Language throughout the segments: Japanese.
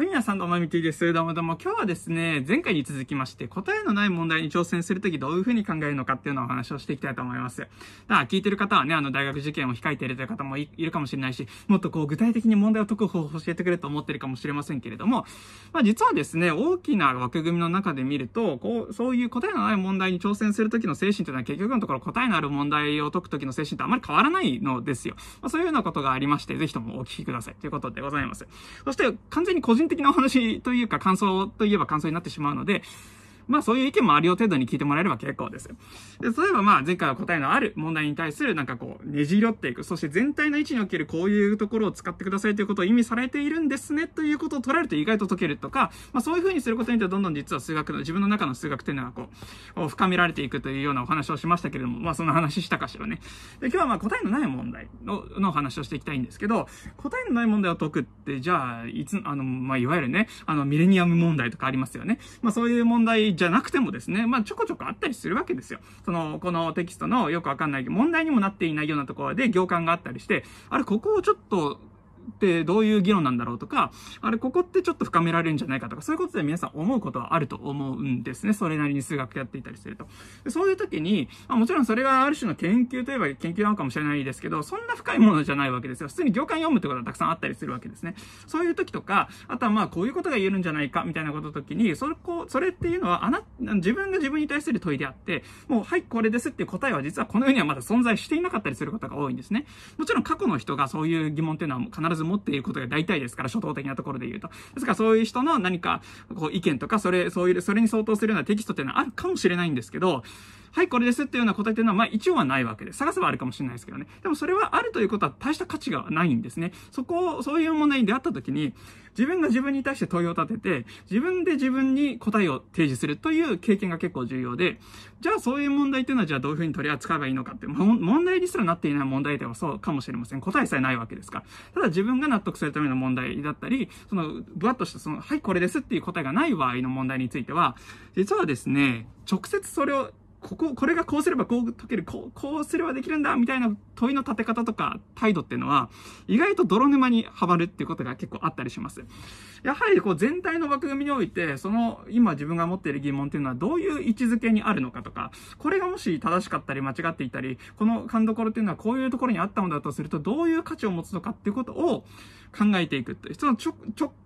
本屋さんどうもみてです。どうもどうも。今日はですね、前回に続きまして、答えのない問題に挑戦するときどういうふうに考えるのかっていうのをお話をしていきたいと思います。だから聞いてる方はね、あの、大学受験を控えているという方もいるかもしれないし、もっとこう、具体的に問題を解く方法を教えてくれと思ってるかもしれませんけれども、まあ実はですね、大きな枠組みの中で見ると、こう、そういう答えのない問題に挑戦するときの精神というのは結局のところ答えのある問題を解くときの精神とあまり変わらないのですよ。まあ、そういうようなことがありまして、ぜひともお聞きくださいということでございます。そして、完全に個人的なお話というか感想といえば感想になってしまうので、まあそういう意見もあるよ程度に聞いてもらえれば結構です。で、そういえばまあ前回は答えのある問題に対するなんかこう、ねじり寄っていく。そして全体の位置におけるこういうところを使ってくださいということを意味されているんですねということをられると意外と解けるとか、まあそういう風にすることによってどんどん実は数学の、自分の中の数学っていうのはこう、深められていくというようなお話をしましたけれども、まあその話したかしらね。で、今日はまあ答えのない問題の、の話をしていきたいんですけど、答えのない問題を解くって、じゃあ、いつ、あの、まあいわゆるね、あの、ミレニアム問題とかありますよね。まあそういう問題じゃなくてもですね、まあ、ちょこちょこあったりするわけですよ。その、このテキストのよくわかんない、問題にもなっていないようなところで行間があったりして、あれ、ここをちょっとってどういう議論なんだろうとか、あれ、ここってちょっと深められるんじゃないかとか、そういうことで皆さん思うことはあると思うんですね。それなりに数学やっていたりすると。でそういう時に、まあ、もちろんそれがある種の研究といえば研究なのかもしれないですけど、そんな深いものじゃないわけですよ。普通に業界読むってことはたくさんあったりするわけですね。そういう時とか、あとはまあこういうことが言えるんじゃないかみたいなことの時に、そこ、それっていうのは、あな、自分が自分に対する問いであって、もう、はい、これですっていう答えは実はこの世にはまだ存在していなかったりすることが多いんですね。もちろん過去の人がそういう疑問っていうのは必必ず持っていることが大体ですから、初等的なところで言うと。ですからそういう人の何か、こう意見とか、それ、そういう、それに相当するようなテキストっていうのはあるかもしれないんですけど、はい、これですっていうような答えっていうのは、まあ一応はないわけで、探せばあるかもしれないですけどね。でもそれはあるということは大した価値がないんですね。そこを、そういう問題に出会った時に、自分が自分に対して問いを立てて、自分で自分に答えを提示するという経験が結構重要で、じゃあそういう問題っていうのはじゃあどういうふうに取り扱えばいいのかって、問題にすらなっていない問題ではそうかもしれません。答えさえないわけですから。ただ自分が納得するための問題だったり、その、ぶわっとしたその、はい、これですっていう答えがない場合の問題については、実はですね、直接それをここ、これがこうすればこう解ける、こう、こうすればできるんだみたいな問いの立て方とか態度っていうのは、意外と泥沼にはまるっていうことが結構あったりします。やはりこう全体の枠組みにおいて、その今自分が持っている疑問っていうのはどういう位置づけにあるのかとか、これがもし正しかったり間違っていたり、この勘どころっていうのはこういうところにあったのだとすると、どういう価値を持つのかっていうことを考えていくってその直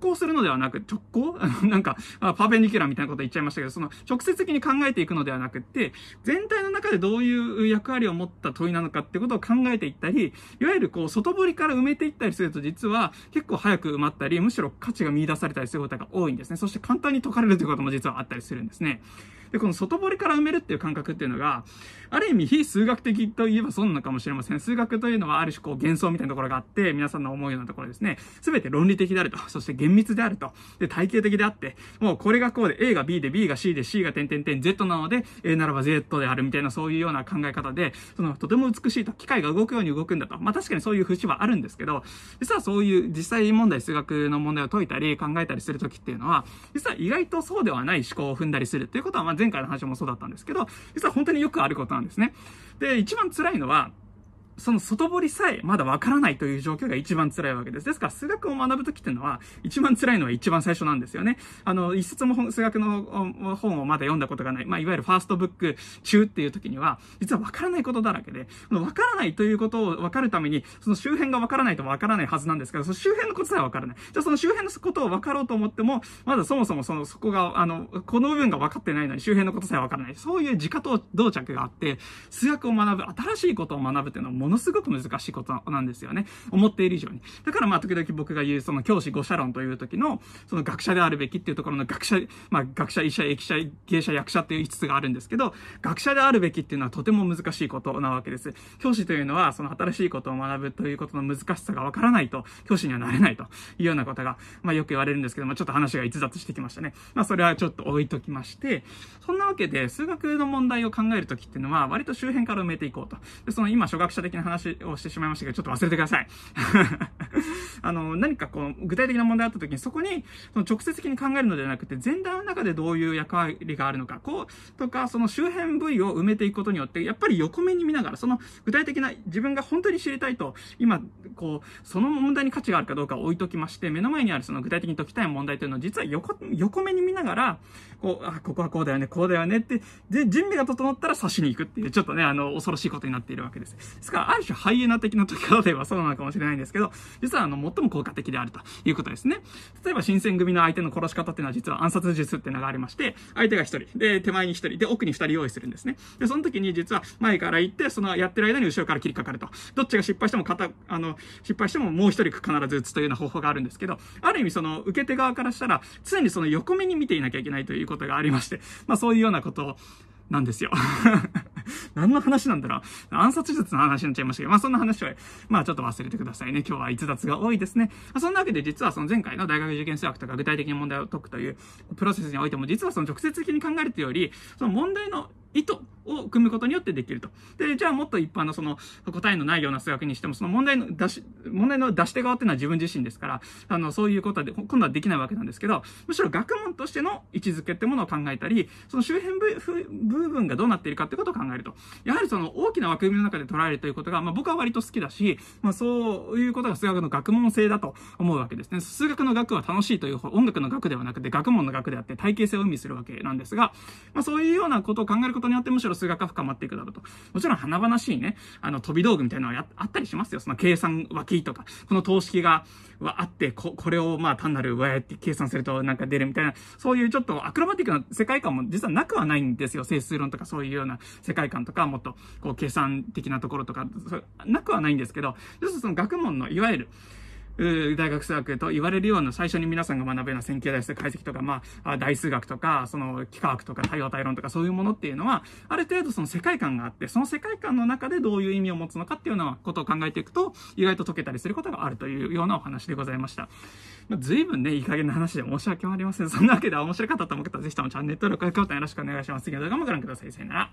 行するのではなく、直行 なんか、パーペンディキュラーみたいなこと言っちゃいましたけど、その直接的に考えていくのではなくって、全体の中でどういう役割を持った問いなのかってことを考えていったり、いわゆるこう、外堀から埋めていったりすると、実は結構早く埋まったり、むしろ価値が見出されたりすることが多いんですね。そして簡単に解かれるということも実はあったりするんですね。で、この外堀から埋めるっていう感覚っていうのが、ある意味非数学的といえばそうなのかもしれません。数学というのはある種こう幻想みたいなところがあって、皆さんの思うようなところですね。すべて論理的であると。そして厳密であると。で、体系的であって、もうこれがこうで、A が B で B が C で C が点点点 Z なので、A ならば Z であるみたいなそういうような考え方で、そのとても美しいと。機械が動くように動くんだと。まあ確かにそういう節はあるんですけど、実はそういう実際問題、数学の問題を解いたり考えたりするときっていうのは、実は意外とそうではない思考を踏んだりするっていうことは、まあ前回の話もそうだったんですけど、実は本当によくあることなんですね。で、一番辛いのは、その外堀さえまだわからないという状況が一番辛いわけです。ですから、数学を学ぶときっていうのは、一番辛いのは一番最初なんですよね。あの、一冊も数学の本をまだ読んだことがない、まあ、いわゆるファーストブック中っていうときには、実はわからないことだらけで、わからないということをわかるために、その周辺がわからないとわからないはずなんですけど、その周辺のことさえわからない。じゃあ、その周辺のことを分かろうと思っても、まだそもそもその、そこが、あの、この部分が分かってないのに周辺のことさえわからない。そういう自家到着があって、数学を学ぶ、新しいことを学ぶっていうのはものすごく難しいことなんですよね。思っている以上に。だからまあ時々僕が言うその教師誤社論という時の、その学者であるべきっていうところの学者、まあ学者、医者、駅者、芸者、役者っていう5つがあるんですけど、学者であるべきっていうのはとても難しいことなわけです。教師というのはその新しいことを学ぶということの難しさがわからないと、教師にはなれないというようなことが、まあよく言われるんですけど、も、ちょっと話が逸脱してきましたね。まあそれはちょっと置いときまして、そんなわけで数学の問題を考えるときっていうのは割と周辺から埋めていこうと。で、その今初学者的的な話をしてしまいましたけど、ちょっと忘れてください。あの、何かこう、具体的な問題あった時に、そこに、その直接的に考えるのではなくて、前段の中でどういう役割があるのか、こう、とか、その周辺部位を埋めていくことによって、やっぱり横目に見ながら、その具体的な自分が本当に知りたいと、今、こう、その問題に価値があるかどうかを置いときまして、目の前にあるその具体的に解きたい問題というのを実は横、横目に見ながら、こう、あ、ここはこうだよね、こうだよねって、で、準備が整ったら刺しに行くっていう、ちょっとね、あの、恐ろしいことになっているわけです。ですから、ある種ハイエナ的な解き方ではそうなのかもしれないんですけど、実はあの、最も効果的であるということですね。例えば、新選組の相手の殺し方っていうのは実は暗殺術っていうのがありまして、相手が1人、で、手前に1人、で、奥に2人用意するんですね。で、その時に実は前から行って、そのやってる間に後ろから切りかかると。どっちが失敗しても、片、あの、失敗してももう1人必ず打つというような方法があるんですけど、ある意味その受け手側からしたら、常にその横目に見ていなきゃいけないということがありまして、まあそういうようなことなんですよ。何の話なんだろう。暗殺術の話になっちゃいましたけど、まあそんな話は、まあちょっと忘れてくださいね。今日は逸脱が多いですね。まあ、そんなわけで実はその前回の大学受験数学とか具体的に問題を解くというプロセスにおいても、実はその直接的に考えるというより、その問題の意図、を組むことによってできると。で、じゃあもっと一般のその答えのないような数学にしても、その問題の出し、問題の出し手側っていうのは自分自身ですから、あの、そういうことはで、今度はできないわけなんですけど、むしろ学問としての位置づけってものを考えたり、その周辺部分がどうなっているかってことを考えると。やはりその大きな枠組みの中で捉えるということが、まあ僕は割と好きだし、まあそういうことが数学の学問性だと思うわけですね。数学の学は楽しいという音楽の学ではなくて学問の学であって体系性を意味するわけなんですが、まあそういうようなことを考えることによってむしろル数学が深まっていくだろうと。もちろん華々しいね、あの、飛び道具みたいなのはあったりしますよ。その計算脇とか、この等式があって、こ、これをまあ単なる上やって計算するとなんか出るみたいな、そういうちょっとアクロバティックな世界観も実はなくはないんですよ。整数論とかそういうような世界観とか、もっとこう計算的なところとか、なくはないんですけど、要するにその学問のいわゆる、大学数学と言われるような最初に皆さんが学るような線形代数解析とか、まあ、代数学とか、その幾何学とか対応体論とかそういうものっていうのは、ある程度その世界観があって、その世界観の中でどういう意味を持つのかっていうようなことを考えていくと、意外と解けたりすることがあるというようなお話でございました。まあ、随分ね、いい加減な話で申し訳ありません。そんなわけで面白かったと思う方は、ぜひともチャンネル登録、高評価よろしくお願いします。次の動画もご覧ください。さよなら。